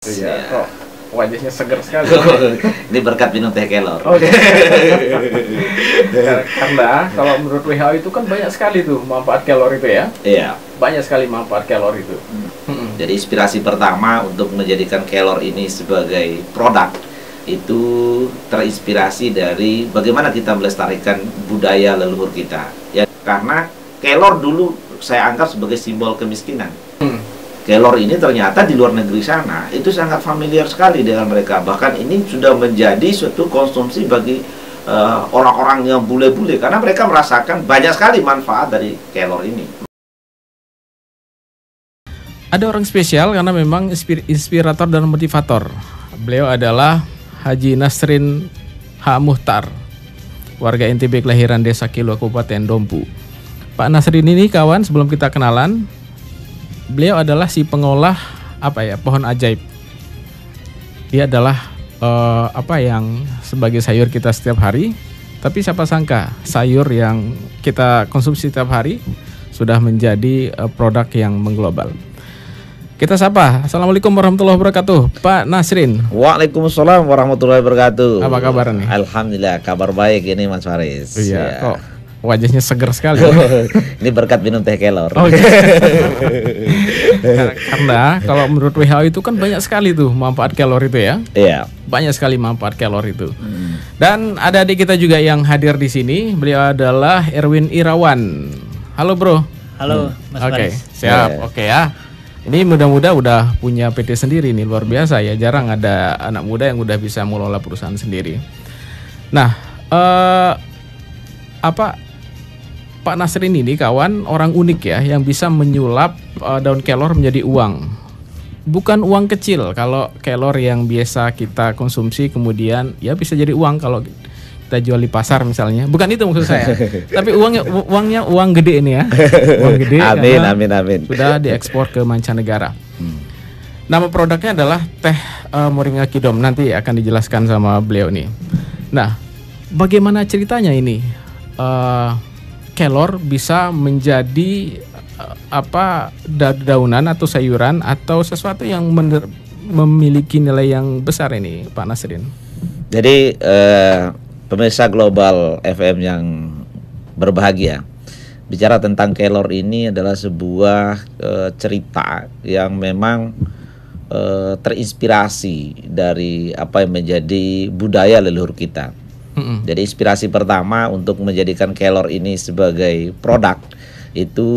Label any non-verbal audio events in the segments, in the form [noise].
Iya, iya, kok wajahnya segar sekali. [laughs] Ini berkat minum teh kelor. Oke. [laughs] Karena kalau menurut WHO itu kan banyak sekali tuh manfaat kelor itu ya. Iya. Banyak sekali manfaat kelor itu. Hmm. Hmm. Jadi inspirasi pertama untuk menjadikan kelor ini sebagai produk itu terinspirasi dari bagaimana kita melestarikan budaya leluhur kita. Ya, karena kelor dulu saya anggap sebagai simbol kemiskinan Kelor ini ternyata di luar negeri sana itu sangat familiar sekali dengan mereka. Bahkan ini sudah menjadi suatu konsumsi bagi eh, orang-orang uh, yang bule-bule karena mereka merasakan banyak sekali manfaat dari kelor ini. Ada orang spesial karena memang inspirator dan motivator. Beliau adalah Haji Nasrin H. Muhtar, warga NTB kelahiran Desa Kilo Kabupaten Dompu. Pak Nasrin ini kawan sebelum kita kenalan, beliau adalah si pengolah apa ya pohon ajaib. Dia adalah uh, apa yang sebagai sayur kita setiap hari. Tapi siapa sangka sayur yang kita konsumsi setiap hari sudah menjadi uh, produk yang mengglobal. Kita sapa. Assalamualaikum warahmatullahi wabarakatuh. Pak Nasrin. Waalaikumsalam warahmatullahi wabarakatuh. Apa kabar nih? Alhamdulillah kabar baik ini Mas Faris. Iya. Ya. Kok wajahnya seger sekali. [laughs] Ini berkat minum teh kelor. Oke. Oh, okay. Iya. [laughs] Karena kalau menurut WHO itu kan banyak sekali tuh manfaat kelor itu ya. Iya. Banyak sekali manfaat kelor itu. Hmm. Dan ada adik kita juga yang hadir di sini. Beliau adalah Erwin Irawan. Halo bro. Halo hmm. Oke, okay. siap. Yeah. Oke okay, ya. Ini mudah-mudah udah punya PT sendiri nih luar biasa ya. Jarang ada anak muda yang udah bisa mengelola perusahaan sendiri. Nah, eh, apa Pak Nasrin ini kawan orang unik ya yang bisa menyulap uh, daun kelor menjadi uang. Bukan uang kecil kalau kelor yang biasa kita konsumsi kemudian ya bisa jadi uang kalau kita jual di pasar misalnya. Bukan itu maksud saya. [laughs] Tapi uangnya uangnya uang gede ini ya. Uang gede. [laughs] amin amin amin. Sudah diekspor ke mancanegara. Hmm. Nama produknya adalah teh uh, eh, moringa kidom. Nanti akan dijelaskan sama beliau nih. Nah, bagaimana ceritanya ini? Uh, kelor bisa menjadi eh, apa daunan atau sayuran atau sesuatu yang mener, memiliki nilai yang besar ini Pak Nasrin. Jadi eh, pemirsa global FM yang berbahagia bicara tentang kelor ini adalah sebuah eh, cerita yang memang eh, terinspirasi dari apa yang menjadi budaya leluhur kita. Mm-hmm. Jadi inspirasi pertama untuk menjadikan Kelor ini sebagai produk itu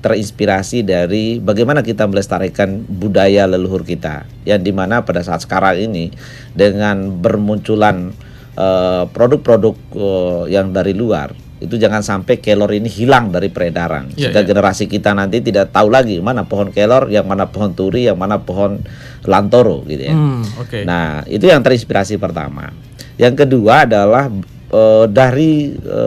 terinspirasi dari bagaimana kita melestarikan budaya leluhur kita yang dimana pada saat sekarang ini dengan bermunculan uh, produk-produk uh, yang dari luar itu jangan sampai kelor ini hilang dari peredaran yeah, sehingga yeah. generasi kita nanti tidak tahu lagi mana pohon kelor, yang mana pohon turi, yang mana pohon lantoro gitu ya. Mm, okay. Nah itu yang terinspirasi pertama. Yang kedua adalah e, dari e,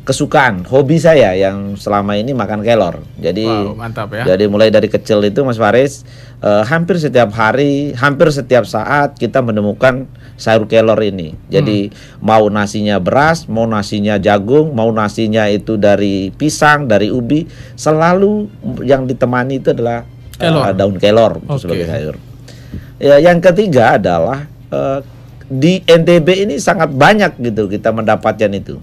kesukaan, hobi saya yang selama ini makan kelor. Jadi wow, mantap ya. Jadi mulai dari kecil itu Mas Faris eh, hampir setiap hari, hampir setiap saat kita menemukan sayur kelor ini. Jadi hmm. mau nasinya beras, mau nasinya jagung, mau nasinya itu dari pisang, dari ubi, selalu yang ditemani itu adalah eh, kelor. Eh, daun kelor okay. sebagai sayur. Ya, yang ketiga adalah eh, di NTB ini sangat banyak gitu kita mendapatkan itu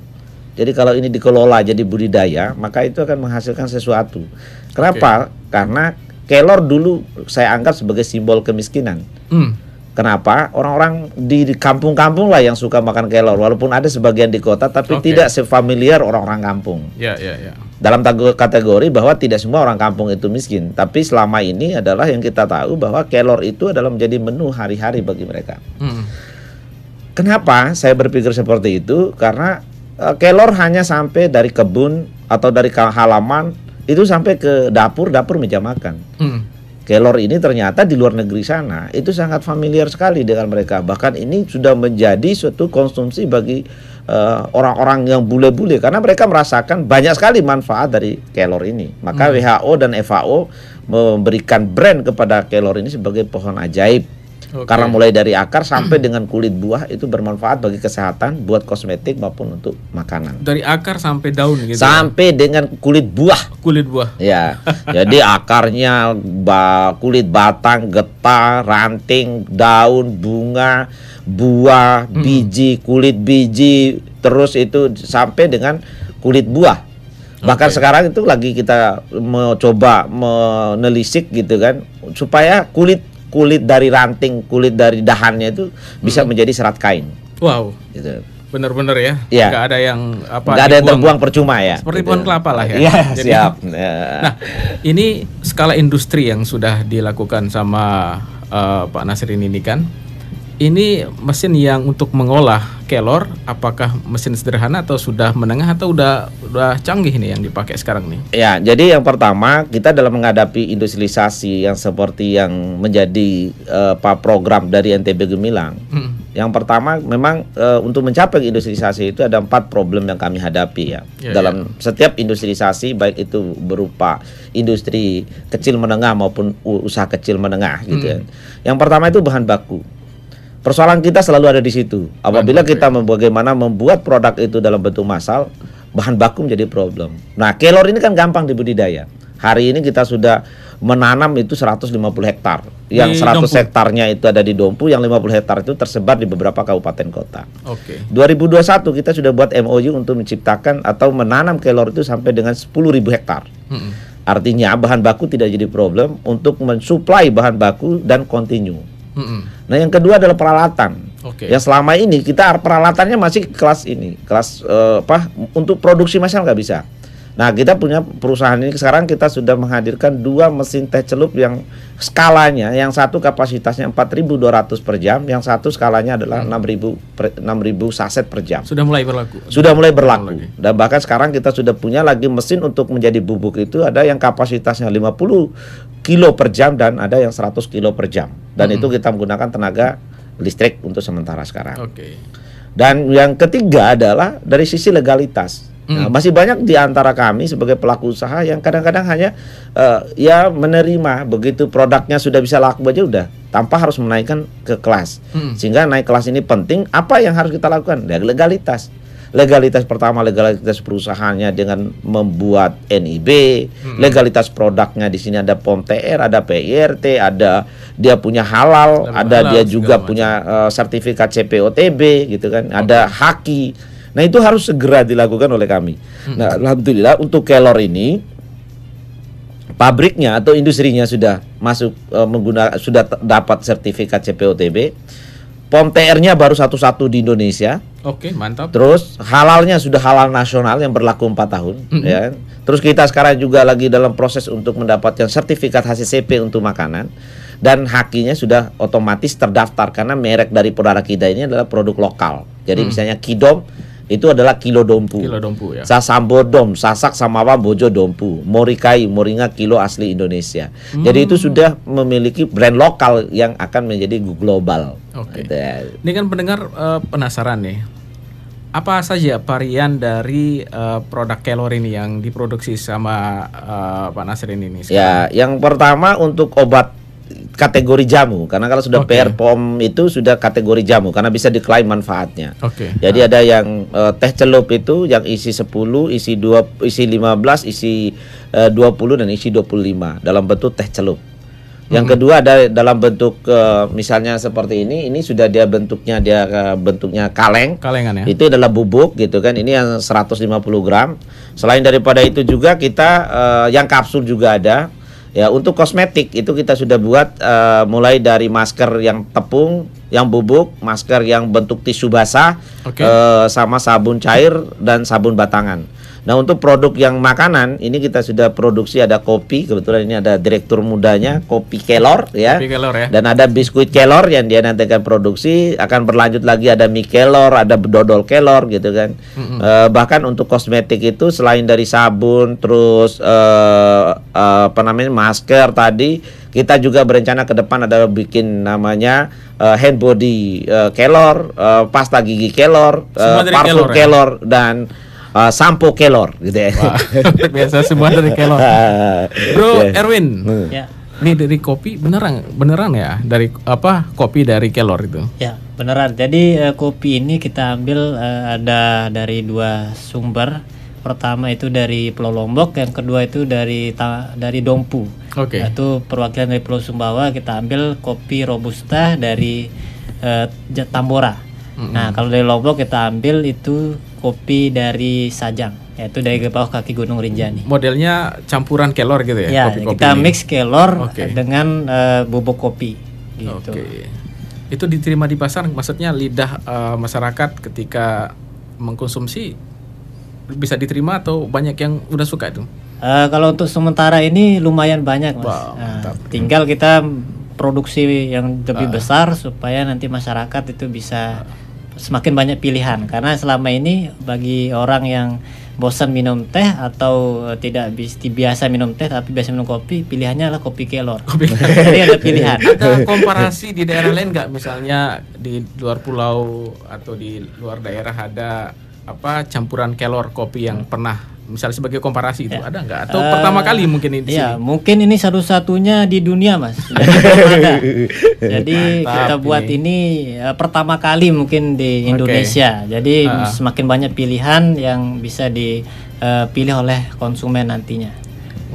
jadi kalau ini dikelola jadi budidaya, maka itu akan menghasilkan sesuatu. Kenapa? Okay. Karena kelor dulu saya anggap sebagai simbol kemiskinan. Mm. Kenapa? Orang-orang di kampung-kampung lah yang suka makan kelor, walaupun ada sebagian di kota, tapi okay. tidak sefamiliar orang-orang kampung. Ya, ya, ya. Dalam kategori bahwa tidak semua orang kampung itu miskin, tapi selama ini adalah yang kita tahu bahwa kelor itu adalah menjadi menu hari-hari bagi mereka. Hmm. Kenapa saya berpikir seperti itu? Karena Eh, kelor hanya sampai dari kebun atau dari halaman itu sampai ke dapur dapur meja makan. Hmm. Kelor ini ternyata di luar negeri sana itu sangat familiar sekali dengan mereka. Bahkan ini sudah menjadi suatu konsumsi bagi eh, orang-orang uh, yang bule-bule karena mereka merasakan banyak sekali manfaat dari kelor ini. Maka hmm. WHO dan FAO memberikan brand kepada kelor ini sebagai pohon ajaib Okay. Karena mulai dari akar sampai hmm. dengan kulit buah itu bermanfaat bagi kesehatan, buat kosmetik maupun untuk makanan. Dari akar sampai daun gitu. Ya? Sampai ya? dengan kulit buah. Kulit buah. Ya. [laughs] Jadi akarnya ba, kulit batang, getah, ranting, daun, bunga, buah, hmm. biji, kulit biji, terus itu sampai dengan kulit buah. Bahkan okay. sekarang itu lagi kita mencoba menelisik gitu kan supaya kulit kulit dari ranting kulit dari dahannya itu bisa hmm. menjadi serat kain wow gitu bener benar ya, ya. Gak ada yang apa Gak ada yang terbuang percuma ya seperti gitu. pohon kelapa lah ya, ya Jadi, siap [laughs] nah iya. ini skala industri yang sudah dilakukan sama uh, Pak Nasir ini kan ini mesin yang untuk mengolah kelor apakah mesin sederhana atau sudah menengah atau udah udah canggih nih yang dipakai sekarang nih? Ya, jadi yang pertama kita dalam menghadapi industrialisasi yang seperti yang menjadi uh, program dari NTB Gemilang. Hmm. Yang pertama memang uh, untuk mencapai industrialisasi itu ada empat problem yang kami hadapi ya. ya dalam ya. setiap industrialisasi baik itu berupa industri kecil menengah maupun usaha kecil menengah gitu ya. Hmm. Yang pertama itu bahan baku Persoalan kita selalu ada di situ. Apabila kita ya. bagaimana membuat produk itu dalam bentuk massal, bahan baku menjadi problem. Nah, kelor ini kan gampang dibudidaya. Hari ini kita sudah menanam itu 150 hektar. Yang 100 hektarnya itu ada di Dompu, yang 50 hektar itu tersebar di beberapa kabupaten kota. Oke. Okay. 2021 kita sudah buat MOU untuk menciptakan atau menanam kelor itu sampai dengan 10.000 hektar. Hmm. Artinya bahan baku tidak jadi problem untuk mensuplai bahan baku dan kontinu. Mm-hmm. Nah yang kedua adalah peralatan. Okay. Yang selama ini kita peralatannya masih kelas ini, kelas uh, apa untuk produksi masal nggak bisa. Nah kita punya perusahaan ini sekarang kita sudah menghadirkan dua mesin teh celup yang skalanya, yang satu kapasitasnya 4.200 per jam, yang satu skalanya adalah hmm. 6.000 per, 6.000 saset per jam. Sudah mulai berlaku. Sudah mulai berlaku. Lagi. Dan bahkan sekarang kita sudah punya lagi mesin untuk menjadi bubuk itu ada yang kapasitasnya 50 kilo per jam dan ada yang 100 kilo per jam dan hmm. itu kita menggunakan tenaga listrik untuk sementara sekarang. Oke. Okay. Dan yang ketiga adalah dari sisi legalitas. Mm. Nah, masih banyak di antara kami sebagai pelaku usaha yang kadang-kadang hanya uh, ya menerima begitu produknya sudah bisa laku aja udah tanpa harus menaikkan ke kelas. Mm. Sehingga naik kelas ini penting. Apa yang harus kita lakukan? Dari legalitas legalitas pertama legalitas perusahaannya dengan membuat NIB, hmm. legalitas produknya di sini ada POM TR, ada PIRT, ada dia punya halal, Dan ada halal, dia juga macam. punya uh, sertifikat CPOTB gitu kan, okay. ada haki. Nah, itu harus segera dilakukan oleh kami. Hmm. Nah, alhamdulillah untuk Kelor ini pabriknya atau industrinya sudah masuk uh, eh, menggunakan sudah dapat sertifikat CPOTB. POM TR-nya baru satu-satu di Indonesia Oke, okay, mantap. Terus halalnya sudah halal nasional yang berlaku 4 tahun, mm -hmm. ya. Kan? Terus kita sekarang juga lagi dalam proses untuk mendapatkan sertifikat HACCP untuk makanan dan hakinya sudah otomatis terdaftar karena merek dari produk kita ini adalah produk lokal. Jadi hmm. misalnya Kidom itu adalah kilo dompu. Kilo dompu ya. Sasambo dom, sasak sama apa bojo dompu. Morikai, moringa kilo asli Indonesia. Hmm. Jadi itu sudah memiliki brand lokal yang akan menjadi global. Oke. Okay. Ini kan pendengar uh, penasaran nih apa saja varian dari uh, produk kelor ini yang diproduksi sama uh, Pak Nasrin ini? Ya, sekarang? Ya, yang pertama untuk obat kategori jamu karena kalau sudah okay. POM itu sudah kategori jamu karena bisa diklaim manfaatnya. Oke. Okay. Jadi nah. ada yang uh, teh celup itu yang isi 10, isi 2, isi 15, isi uh, 20 dan isi 25 dalam bentuk teh celup. Yang hmm. kedua ada dalam bentuk uh, misalnya seperti ini, ini sudah dia bentuknya dia uh, bentuknya kaleng. Kalengan ya. Itu adalah bubuk gitu kan. Ini yang 150 gram. Selain daripada itu juga kita uh, yang kapsul juga ada. Ya untuk kosmetik itu kita sudah buat uh, mulai dari masker yang tepung yang bubuk, masker yang bentuk tisu basah, okay. eh, sama sabun cair dan sabun batangan. Nah untuk produk yang makanan ini kita sudah produksi ada kopi kebetulan ini ada direktur mudanya kopi kelor ya. Kopi kelor ya. Dan ada biskuit kelor yang dia nanti akan produksi akan berlanjut lagi ada mie kelor ada dodol kelor gitu kan. Mm-hmm. E, bahkan untuk kosmetik itu selain dari sabun terus e, e, apa namanya masker tadi kita juga berencana ke depan adalah bikin namanya uh, hand body uh, kelor, uh, pasta gigi kelor, uh, parfum kelor, ya? dan uh, sampo kelor gitu ya. [laughs] biasa semua dari kelor. [laughs] Bro yeah. Erwin. Hmm. Yeah. Ini dari kopi beneran beneran ya dari apa kopi dari kelor itu? Ya beneran. Jadi uh, kopi ini kita ambil uh, ada dari dua sumber pertama itu dari Pulau Lombok, yang kedua itu dari dari Dompu. Oke. Okay. Itu perwakilan dari Pulau Sumbawa kita ambil kopi robusta dari uh, Tambora. Mm -hmm. Nah, kalau dari Lombok kita ambil itu kopi dari Sajang yaitu dari bawah Kaki Gunung Rinjani. Modelnya campuran kelor gitu ya? Ya, kopi -kopi kita mix kelor okay. Eh, dengan uh, bubuk kopi gitu. Okay. Itu diterima di pasar maksudnya lidah uh, masyarakat ketika mengkonsumsi bisa diterima atau banyak yang udah suka itu? Uh, kalau untuk sementara ini lumayan banyak mas. uh, tinggal kita produksi yang lebih uh. besar supaya nanti masyarakat itu bisa uh. semakin banyak pilihan karena selama ini bagi orang yang bosan minum teh atau tidak biasa minum teh tapi biasa minum kopi pilihannya adalah kopi kelor kopi. ada pilihan [laughs] ada komparasi di daerah lain nggak misalnya di luar pulau atau di luar daerah ada apa campuran kelor kopi yang hmm. pernah misalnya sebagai komparasi itu ya. ada nggak atau uh, pertama kali mungkin ini ya mungkin ini satu-satunya di dunia mas [laughs] jadi Mantap, kita buat ini, ini uh, eh, pertama kali mungkin di Indonesia jadi uh. semakin banyak pilihan yang bisa dipilih eh, oleh konsumen nantinya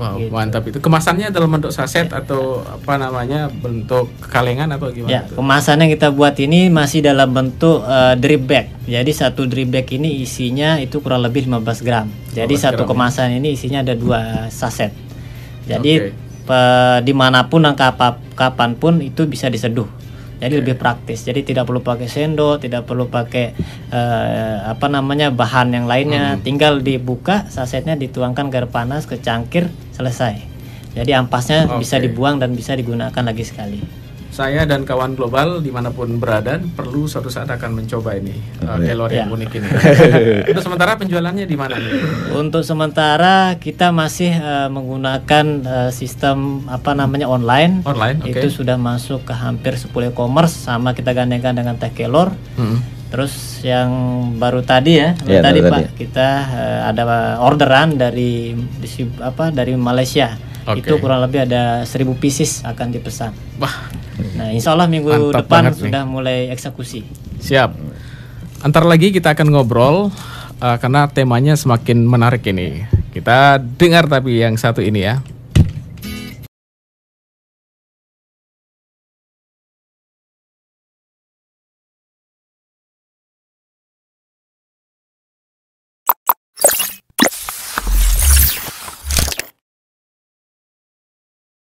Wow, gitu. mantap itu. Kemasannya dalam bentuk saset ya. atau apa namanya bentuk kalengan atau gimana? Ya, itu? kemasannya kita buat ini masih dalam bentuk uh, drip bag. Jadi satu drip bag ini isinya itu kurang lebih 15 gram. Jadi 15 satu kemasan ya. ini isinya ada dua saset. Jadi okay. pe, dimanapun dan kapanpun itu bisa diseduh jadi lebih praktis jadi tidak perlu pakai sendok tidak perlu pakai uh, apa namanya bahan yang lainnya hmm. tinggal dibuka sasetnya dituangkan ke air panas ke cangkir selesai jadi ampasnya okay. bisa dibuang dan bisa digunakan lagi sekali saya dan kawan global dimanapun berada perlu suatu saat akan mencoba ini uh, kalori yang unik ini. [laughs] Untuk sementara penjualannya di mana nih? Untuk sementara kita masih uh, menggunakan uh, sistem apa namanya online. Online. Okay. Itu sudah masuk ke hampir 10 e-commerce sama kita gandengkan dengan teh kelor. Hmm. Terus yang baru tadi ya, ya tadi Pak tadi. kita uh, ada orderan dari apa dari Malaysia. Okay. Itu kurang lebih ada 1000 pieces akan dipesan. Wah, Hmm. Nah, insya Allah minggu Mantap depan sudah nih. mulai eksekusi. Siap. Antar lagi kita akan ngobrol uh, karena temanya semakin menarik ini. Kita dengar tapi yang satu ini ya.